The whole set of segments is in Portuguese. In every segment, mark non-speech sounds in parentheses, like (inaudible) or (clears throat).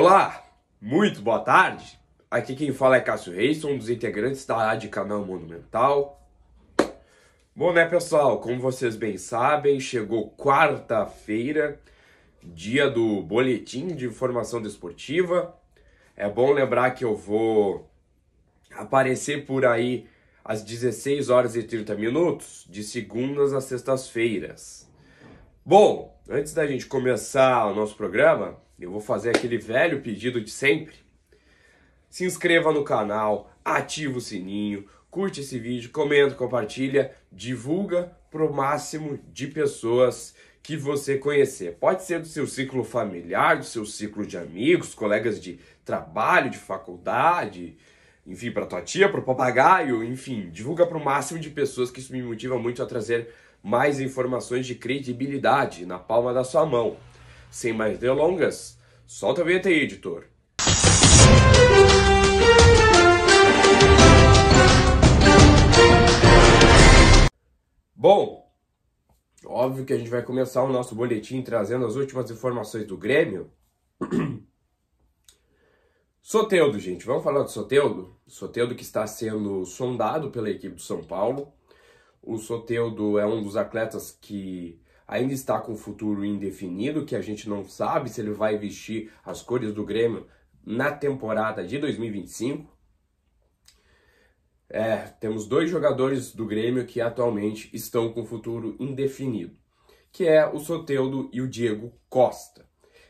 Olá, muito boa tarde. Aqui quem fala é Cássio Reis, um dos integrantes da Rádio Canal Monumental. Bom, né, pessoal? Como vocês bem sabem, chegou quarta-feira, dia do boletim de informação desportiva. É bom lembrar que eu vou aparecer por aí às 16 horas e 30 minutos, de segundas a sextas-feiras. Bom, antes da gente começar o nosso programa, eu vou fazer aquele velho pedido de sempre. Se inscreva no canal, ativa o sininho, curte esse vídeo, comenta, compartilha, divulga para o máximo de pessoas que você conhecer. Pode ser do seu ciclo familiar, do seu ciclo de amigos, colegas de trabalho, de faculdade, enfim, para tua tia, para o papagaio, enfim, divulga para o máximo de pessoas que isso me motiva muito a trazer mais informações de credibilidade na palma da sua mão. Sem mais delongas, solta a vinheta aí, editor. Bom, óbvio que a gente vai começar o nosso boletim trazendo as últimas informações do Grêmio. (clears throat) Soteudo, gente, vamos falar do Soteudo? Soteudo que está sendo sondado pela equipe do São Paulo. O Soteudo é um dos atletas que ainda está com um futuro indefinido, que a gente não sabe se ele vai vestir as cores do Grêmio na temporada de 2025. É, temos dois jogadores do Grêmio que atualmente estão com futuro indefinido, que é o Soteudo e o Diego Costa.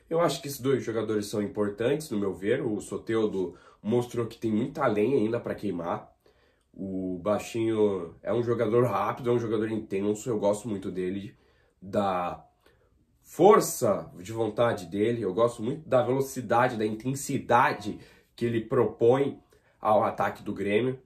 Eu acho que esses dois jogadores são importantes, no meu ver. O Soteudo mostrou que tem muita lenha ainda para queimar. O Baixinho é um jogador rápido, é um jogador intenso, eu gosto muito dele da força de vontade dele, eu gosto muito da velocidade, da intensidade que ele propõe ao ataque do Grêmio.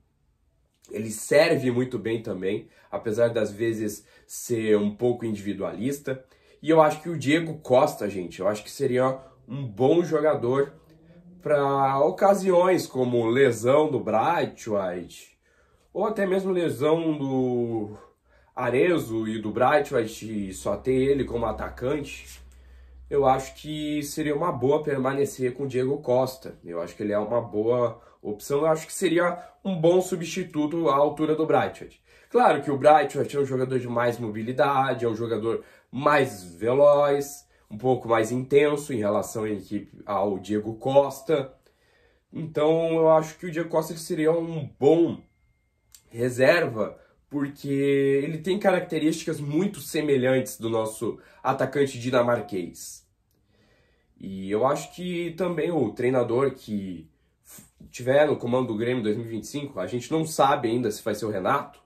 Ele serve muito bem também, apesar das vezes ser um pouco individualista. E eu acho que o Diego Costa, gente, eu acho que seria um bom jogador para ocasiões como lesão do Bright White ou até mesmo lesão do Arezo e do Brightwhite só ter ele como atacante, eu acho que seria uma boa permanecer com o Diego Costa. Eu acho que ele é uma boa opção. Eu acho que seria um bom substituto à altura do Brightwhite. Claro que o Brightwhite é um jogador de mais mobilidade, é um jogador mais veloz, um pouco mais intenso em relação à equipe, ao Diego Costa. Então eu acho que o Diego Costa seria um bom reserva porque ele tem características muito semelhantes do nosso atacante dinamarquês. E eu acho que também o treinador que tiver no comando do Grêmio 2025, a gente não sabe ainda se vai ser o Renato,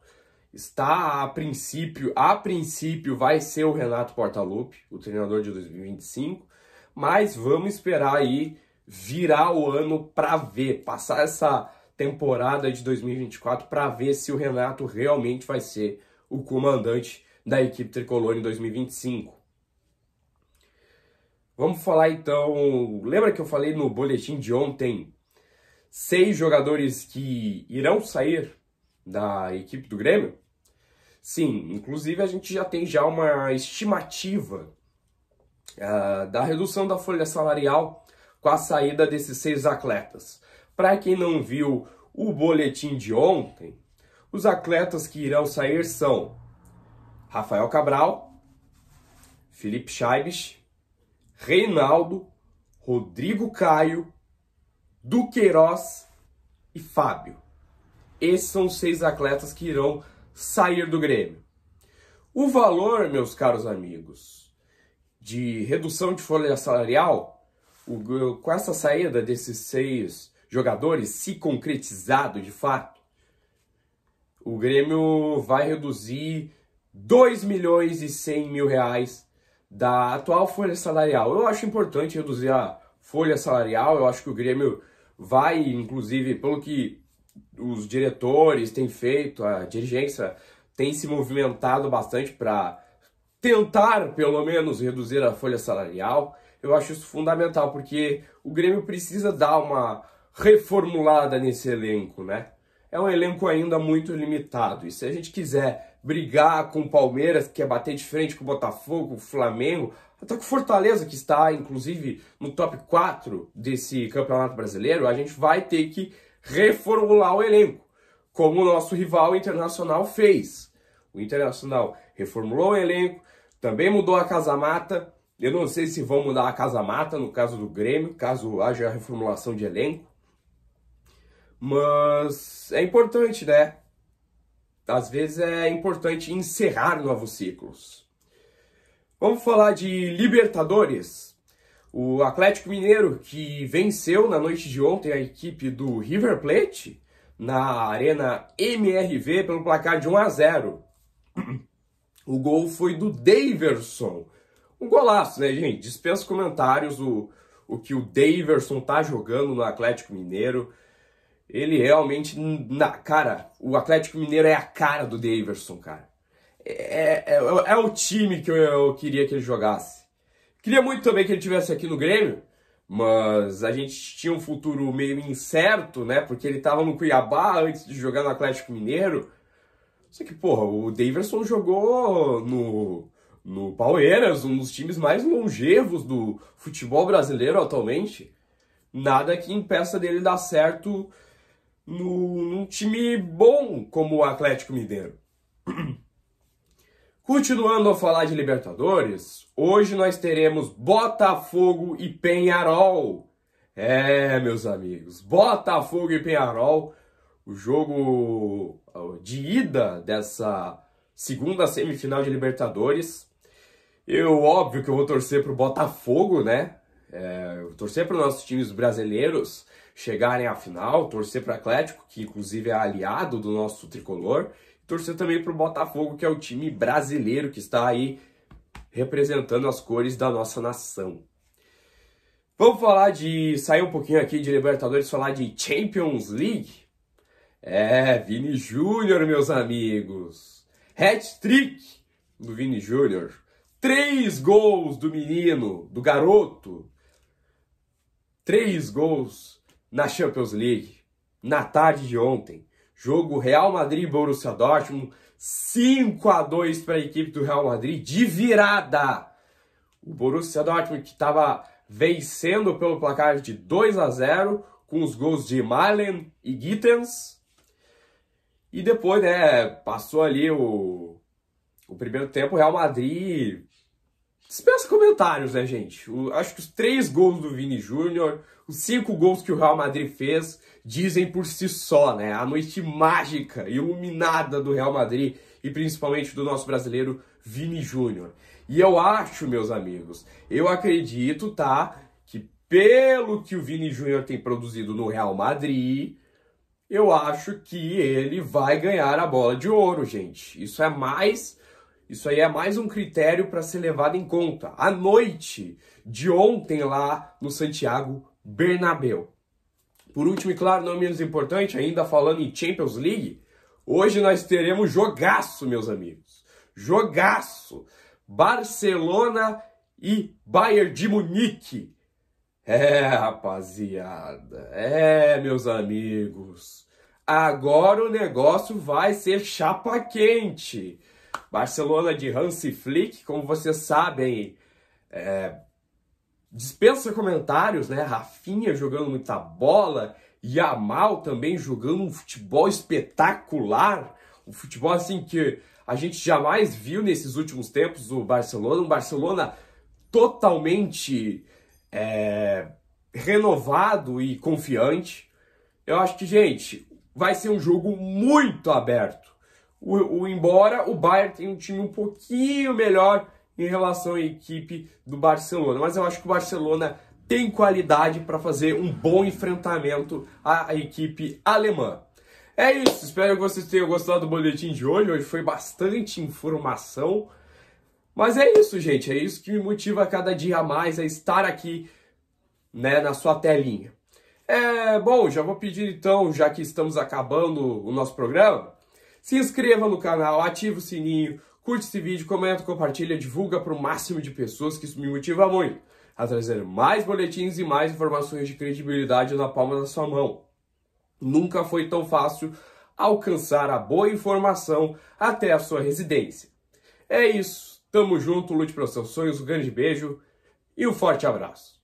está a princípio, a princípio vai ser o Renato Portaluppi, o treinador de 2025, mas vamos esperar aí virar o ano para ver, passar essa temporada de 2024 para ver se o Renato realmente vai ser o comandante da equipe tricolor em 2025. Vamos falar então. Lembra que eu falei no boletim de ontem? Seis jogadores que irão sair da equipe do Grêmio? Sim, inclusive a gente já tem já uma estimativa uh, da redução da folha salarial com a saída desses seis atletas. Para quem não viu o boletim de ontem, os atletas que irão sair são Rafael Cabral, Felipe Chaves, Reinaldo, Rodrigo Caio, Duqueiroz e Fábio. Esses são os seis atletas que irão sair do Grêmio. O valor, meus caros amigos, de redução de folha salarial, o, com essa saída desses seis jogadores, se concretizado de fato, o Grêmio vai reduzir 2 milhões e 100 mil reais da atual folha salarial. Eu acho importante reduzir a folha salarial, eu acho que o Grêmio vai, inclusive, pelo que os diretores têm feito, a dirigência tem se movimentado bastante para tentar, pelo menos, reduzir a folha salarial. Eu acho isso fundamental, porque o Grêmio precisa dar uma reformulada nesse elenco, né? É um elenco ainda muito limitado. E se a gente quiser brigar com o Palmeiras, que quer bater de frente com o Botafogo, o Flamengo, até com o Fortaleza, que está inclusive no top 4 desse Campeonato Brasileiro, a gente vai ter que reformular o elenco, como o nosso rival internacional fez. O Internacional reformulou o elenco, também mudou a casa-mata. Eu não sei se vão mudar a casa-mata no caso do Grêmio, caso haja reformulação de elenco. Mas é importante, né? Às vezes é importante encerrar novos ciclos. Vamos falar de Libertadores. O Atlético Mineiro, que venceu na noite de ontem a equipe do River Plate na Arena MRV pelo placar de 1 a 0. (clears throat) O gol foi do Daverson. Um golaço, né, gente? Dispensa comentários o, o que o Daverson tá jogando no Atlético Mineiro. Ele realmente. Na, cara, o Atlético Mineiro é a cara do Daverson, cara. É, é, é, é, o time que eu, eu queria que ele jogasse. Queria muito também que ele tivesse aqui no Grêmio, mas a gente tinha um futuro meio incerto, né? Porque ele estava no Cuiabá antes de jogar no Atlético Mineiro. Só que, porra, o Daverson jogou no, no Palmeiras, um dos times mais longevos do futebol brasileiro atualmente. Nada que impeça dele dar certo no, num time bom como o Atlético Mineiro. (clears throat) Continuando a falar de Libertadores, hoje nós teremos Botafogo e Penharol. É, meus amigos, Botafogo e Penharol, o jogo de ida dessa segunda semifinal de Libertadores. Eu, óbvio que eu vou torcer pro Botafogo, né? É, torcer para nossos times brasileiros, chegarem à final, torcer para o Atlético, que inclusive é aliado do nosso tricolor, e torcer também para o Botafogo, que é o time brasileiro que está aí representando as cores da nossa nação. Vamos falar de. sair um pouquinho aqui de Libertadores, falar de Champions League? É, Vini Júnior, meus amigos. Hat-trick do Vini Júnior. Três gols do menino, do garoto. Três gols na Champions League, na tarde de ontem. Jogo Real Madrid Borussia Dortmund, 5 a 2 para a equipe do Real Madrid de virada. O Borussia Dortmund que estava vencendo pelo placar de 2 a 0 com os gols de Malen e Gittens. E depois, né, passou ali o, o primeiro tempo, o Real Madrid Dispensa comentários, né, gente? O, acho que os três gols do Vini Júnior, os cinco gols que o Real Madrid fez, dizem por si só, né? A noite mágica, iluminada do Real Madrid e principalmente do nosso brasileiro Vini Júnior. E eu acho, meus amigos, eu acredito, tá? Que pelo que o Vini Júnior tem produzido no Real Madrid, eu acho que ele vai ganhar a bola de ouro, gente. Isso é mais isso aí é mais um critério para ser levado em conta. A noite de ontem lá no Santiago Bernabéu. Por último e claro, não menos importante, ainda falando em Champions League, hoje nós teremos jogaço, meus amigos. Jogaço. Barcelona e Bayern de Munique. É, rapaziada. É, meus amigos. Agora o negócio vai ser chapa quente. Barcelona de Hansi Flick, como vocês sabem, é, dispensa comentários, né? Rafinha jogando muita bola, Yamal também jogando um futebol espetacular, um futebol assim que a gente jamais viu nesses últimos tempos o Barcelona, um Barcelona totalmente é, renovado e confiante. Eu acho que, gente, vai ser um jogo muito aberto o, o embora o Bayern tem um time um pouquinho melhor em relação à equipe do Barcelona, mas eu acho que o Barcelona tem qualidade para fazer um bom enfrentamento à equipe alemã. É isso, espero que vocês tenham gostado do boletim de hoje. Hoje foi bastante informação. Mas é isso, gente. É isso que me motiva cada dia a mais a estar aqui né, na sua telinha. É, bom, já vou pedir então, já que estamos acabando o nosso programa, se inscreva no canal, ative o sininho, curte esse vídeo, comenta, compartilha, divulga para o máximo de pessoas, que isso me motiva muito a trazer mais boletins e mais informações de credibilidade na palma da sua mão. Nunca foi tão fácil alcançar a boa informação até a sua residência. É isso. Tamo junto, lute pelos seus sonhos, um grande beijo e um forte abraço.